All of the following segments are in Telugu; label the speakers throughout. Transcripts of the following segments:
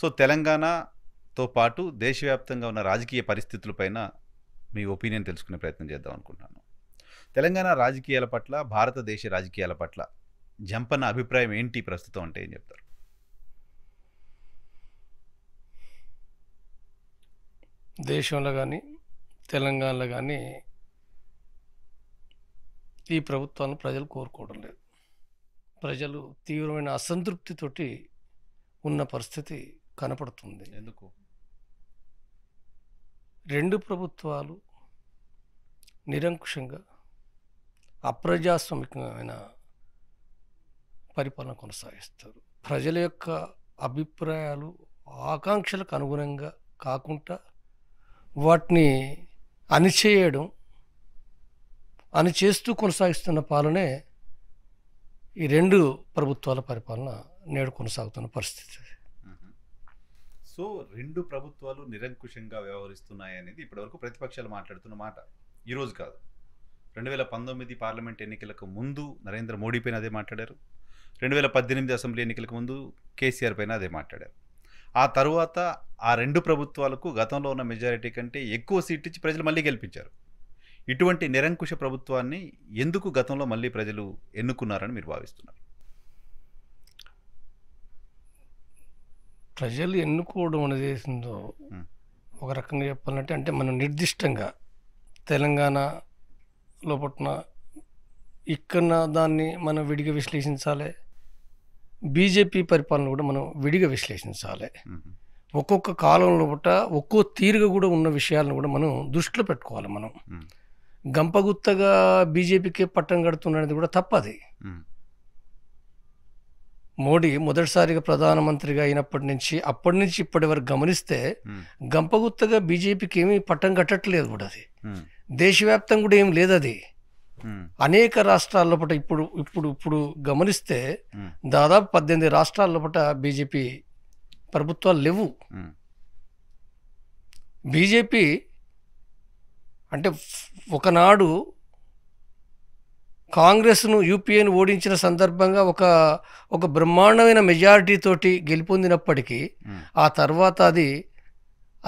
Speaker 1: సో తెలంగాణతో పాటు దేశవ్యాప్తంగా ఉన్న రాజకీయ పరిస్థితులపైన మీ ఒపీనియన్ తెలుసుకునే ప్రయత్నం చేద్దాం అనుకుంటున్నాను తెలంగాణ రాజకీయాల పట్ల భారతదేశ రాజకీయాల పట్ల జంపన అభిప్రాయం ఏంటి ప్రస్తుతం అంటే ఏం చెప్తారు
Speaker 2: దేశంలో కానీ తెలంగాణలో కానీ ఈ ప్రభుత్వాలను ప్రజలు కోరుకోవడం లేదు ప్రజలు తీవ్రమైన అసంతృప్తితోటి ఉన్న పరిస్థితి కనపడుతుంది ఎందుకు రెండు ప్రభుత్వాలు నిరంకుశంగా అప్రజాస్వామికమైన పరిపాలన కొనసాగిస్తారు ప్రజల యొక్క అభిప్రాయాలు ఆకాంక్షలకు అనుగుణంగా కాకుండా వాటిని అణిచేయడం చేస్తూ కొనసాగిస్తున్న పాలనే ఈ రెండు ప్రభుత్వాల పరిపాలన నేడు కొనసాగుతున్న పరిస్థితి
Speaker 1: సో రెండు ప్రభుత్వాలు నిరంకుశంగా వ్యవహరిస్తున్నాయి అనేది ఇప్పటివరకు ప్రతిపక్షాలు మాట్లాడుతున్న మాట ఈరోజు కాదు రెండు వేల పంతొమ్మిది పార్లమెంట్ ఎన్నికలకు ముందు నరేంద్ర మోడీ పైన అదే మాట్లాడారు రెండు వేల పద్దెనిమిది అసెంబ్లీ ఎన్నికలకు ముందు కేసీఆర్ పైన అదే మాట్లాడారు ఆ తర్వాత ఆ రెండు ప్రభుత్వాలకు గతంలో ఉన్న మెజారిటీ కంటే ఎక్కువ సీట్ ఇచ్చి ప్రజలు మళ్ళీ గెలిపించారు ఇటువంటి నిరంకుశ ప్రభుత్వాన్ని ఎందుకు గతంలో మళ్ళీ ప్రజలు ఎన్నుకున్నారని మీరు భావిస్తున్నారు
Speaker 2: ప్రజలు ఎన్నుకోవడం అనేది చేసిందో ఒక రకంగా చెప్పాలంటే అంటే మనం నిర్దిష్టంగా తెలంగాణ లోపట్న ఇక్కడ దాన్ని మనం విడిగా విశ్లేషించాలి బీజేపీ పరిపాలన కూడా మనం విడిగా విశ్లేషించాలి ఒక్కొక్క కాలంలో బట్ట ఒక్కో తీరుగా కూడా ఉన్న విషయాలను కూడా మనం దృష్టిలో పెట్టుకోవాలి మనం గంపగుత్తగా బీజేపీకే పట్టం కడుతున్నది కూడా తప్పది మోడీ మొదటిసారిగా ప్రధానమంత్రిగా అయినప్పటి నుంచి అప్పటి నుంచి ఇప్పటి వరకు గమనిస్తే గంపగుత్తగా బీజేపీకి ఏమీ పట్టం కట్టట్లేదు కూడా అది దేశవ్యాప్తం కూడా ఏం లేదు అది అనేక రాష్ట్రాల పట ఇప్పుడు ఇప్పుడు ఇప్పుడు గమనిస్తే దాదాపు పద్దెనిమిది రాష్ట్రాల పట బీజేపీ ప్రభుత్వాలు లేవు బీజేపీ అంటే ఒకనాడు కాంగ్రెస్ను యూపీఏను ఓడించిన సందర్భంగా ఒక ఒక బ్రహ్మాండమైన తోటి గెలుపొందినప్పటికీ ఆ తర్వాత అది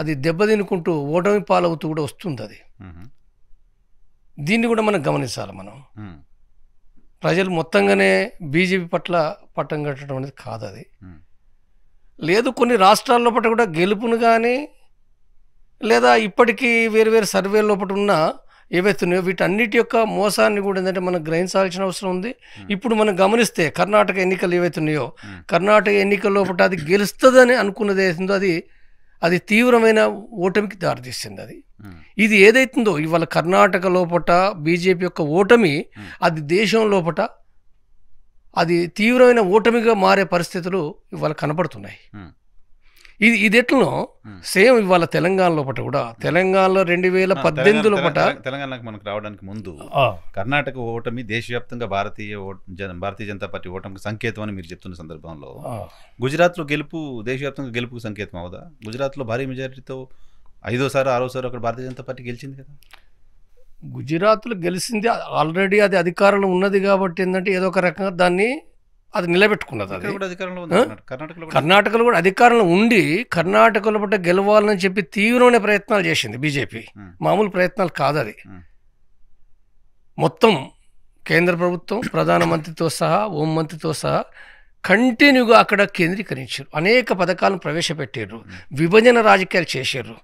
Speaker 2: అది దెబ్బతినుకుంటూ ఓటమి పాలవుతూ కూడా వస్తుంది అది దీన్ని కూడా మనం గమనించాలి మనం ప్రజలు మొత్తంగానే బీజేపీ పట్ల పట్టం కట్టడం అనేది కాదు అది లేదు కొన్ని రాష్ట్రాల్లో పట్టు కూడా గెలుపును కానీ లేదా ఇప్పటికీ వేరు వేరు సర్వేల లోపల ఏవైతున్నాయో వీటన్నిటి యొక్క మోసాన్ని కూడా ఏంటంటే మనం గ్రహించాల్సిన అవసరం ఉంది ఇప్పుడు మనం గమనిస్తే కర్ణాటక ఎన్నికలు ఏవైతున్నాయో కర్ణాటక ఎన్నికల్లో అది గెలుస్తుందని అనుకున్నది ఏదైతుందో అది అది తీవ్రమైన ఓటమికి దారితీసింది అది ఇది ఏదైతుందో ఇవాళ కర్ణాటక లోపట బీజేపీ యొక్క ఓటమి అది దేశం లోపట అది తీవ్రమైన ఓటమిగా మారే పరిస్థితులు ఇవాళ కనపడుతున్నాయి ఇది ఇది ఎట్లనో సేమ్ ఇవాళ తెలంగాణలో పట కూడా తెలంగాణలో రెండు వేల పద్దెనిమిదిలో పట
Speaker 1: తెలంగాణకు మనకు రావడానికి ముందు కర్ణాటక ఓటమి దేశవ్యాప్తంగా భారతీయ భారతీయ జనతా పార్టీ ఓటమికి సంకేతం అని మీరు చెప్తున్న సందర్భంలో గుజరాత్లో గెలుపు దేశవ్యాప్తంగా గెలుపుకు సంకేతం అవుదా గుజరాత్లో భారీ మెజారిటీతో ఆరో సారి అక్కడ భారతీయ జనతా పార్టీ గెలిచింది
Speaker 2: కదా గుజరాత్లో గెలిచింది ఆల్రెడీ అది అధికారంలో ఉన్నది కాబట్టి ఏంటంటే ఏదో ఒక రకంగా దాన్ని అది నిలబెట్టుకున్నది అది కర్ణాటకలో కూడా అధికారంలో ఉండి కర్ణాటకలో పట్ట గెలవాలని చెప్పి తీవ్రమైన ప్రయత్నాలు చేసింది బీజేపీ మామూలు ప్రయత్నాలు కాదు అది మొత్తం కేంద్ర ప్రభుత్వం ప్రధానమంత్రితో సహా హోం మంత్రితో సహా కంటిన్యూగా అక్కడ కేంద్రీకరించారు అనేక పథకాలను ప్రవేశపెట్టారు విభజన రాజకీయాలు చేశారు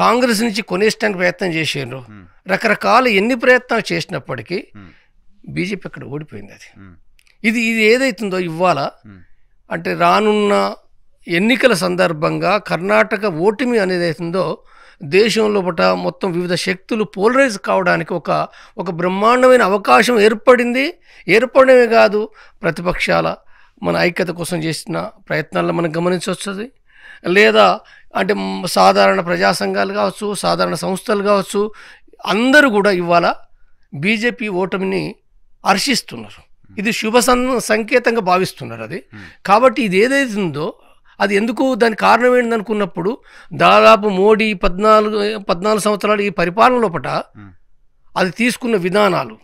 Speaker 2: కాంగ్రెస్ నుంచి కొనేయడానికి ప్రయత్నం చేశారు రకరకాల ఎన్ని ప్రయత్నాలు చేసినప్పటికీ బీజేపీ అక్కడ ఓడిపోయింది అది ఇది ఇది ఏదైతుందో ఇవ్వాలా అంటే రానున్న ఎన్నికల సందర్భంగా కర్ణాటక ఓటమి అనేది అవుతుందో దేశంలో పట మొత్తం వివిధ శక్తులు పోలరైజ్ కావడానికి ఒక ఒక బ్రహ్మాండమైన అవకాశం ఏర్పడింది ఏర్పడమే కాదు ప్రతిపక్షాల మన ఐక్యత కోసం చేసిన ప్రయత్నాలను మనం గమనించవచ్చు లేదా అంటే సాధారణ ప్రజా సంఘాలు కావచ్చు సాధారణ సంస్థలు కావచ్చు అందరూ కూడా ఇవాళ బీజేపీ ఓటమిని హర్షిస్తున్నారు ఇది శుభ సంకేతంగా భావిస్తున్నారు అది కాబట్టి ఇది ఏదైతే ఉందో అది ఎందుకు దాని కారణం ఏంటనుకున్నప్పుడు దాదాపు మోడీ పద్నాలుగు పద్నాలుగు సంవత్సరాలు ఈ పరిపాలన లోపట అది తీసుకున్న విధానాలు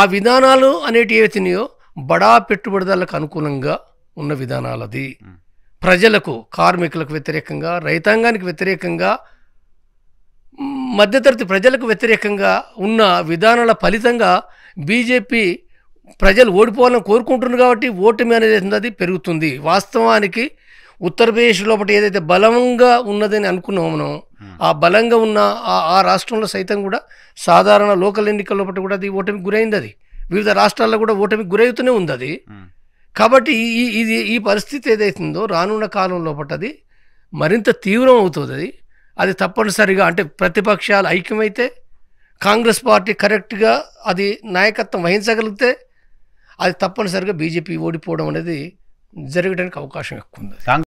Speaker 2: ఆ విధానాలు అనేటి ఏవైతున్నాయో బడా పెట్టుబడిదారులకు అనుకూలంగా ఉన్న విధానాలు అది ప్రజలకు కార్మికులకు వ్యతిరేకంగా రైతాంగానికి వ్యతిరేకంగా మధ్యతరగతి ప్రజలకు వ్యతిరేకంగా ఉన్న విధానాల ఫలితంగా బీజేపీ ప్రజలు ఓడిపోవాలని కోరుకుంటున్నారు కాబట్టి ఓటమి అనేది అది పెరుగుతుంది వాస్తవానికి ఉత్తరప్రదేశ్ లోపల ఏదైతే బలంగా ఉన్నదని అనుకున్నాము మనం ఆ బలంగా ఉన్న ఆ రాష్ట్రంలో సైతం కూడా సాధారణ లోకల్ ఎన్నికల లోపల కూడా అది ఓటమికి గురైంది అది వివిధ రాష్ట్రాల్లో కూడా ఓటమికి గురవుతూనే ఉంది అది కాబట్టి ఈ ఇది ఈ పరిస్థితి ఏదైతుందో రానున్న కాలం లోపల అది మరింత తీవ్రం అవుతుంది అది తప్పనిసరిగా అంటే ప్రతిపక్షాలు ఐక్యమైతే కాంగ్రెస్ పార్టీ కరెక్ట్గా అది నాయకత్వం వహించగలిగితే అది తప్పనిసరిగా బీజేపీ ఓడిపోవడం అనేది జరగడానికి అవకాశం ఎక్కువ
Speaker 1: ఉంది